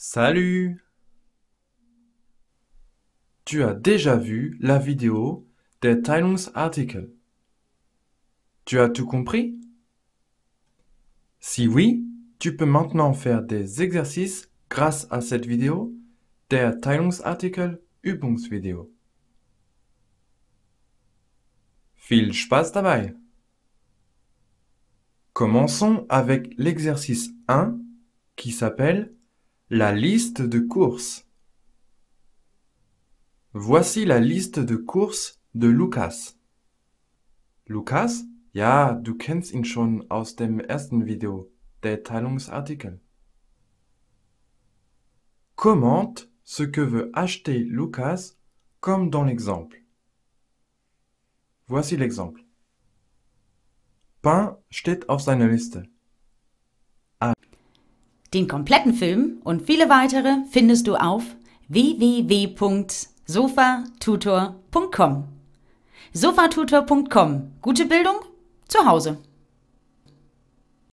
Salut Tu as déjà vu la vidéo des Teilungsartikel. Tu as tout compris Si oui, tu peux maintenant faire des exercices grâce à cette vidéo des teilungsartikel Übungsvideo. Viel Spaß dabei! Commençons avec l'exercice 1 qui s'appelle la liste de courses. Voici la liste de courses de Lucas. Lucas Ja, du kennst ihn schon aus dem ersten Video, der Teilungsartikel. Commente ce que veut acheter Lucas comme dans l'exemple. Voici l'exemple. Pain steht auf seiner Liste. Den kompletten Film und viele weitere findest du auf www.sofatutor.com. Sofatutor.com. Gute Bildung zu Hause.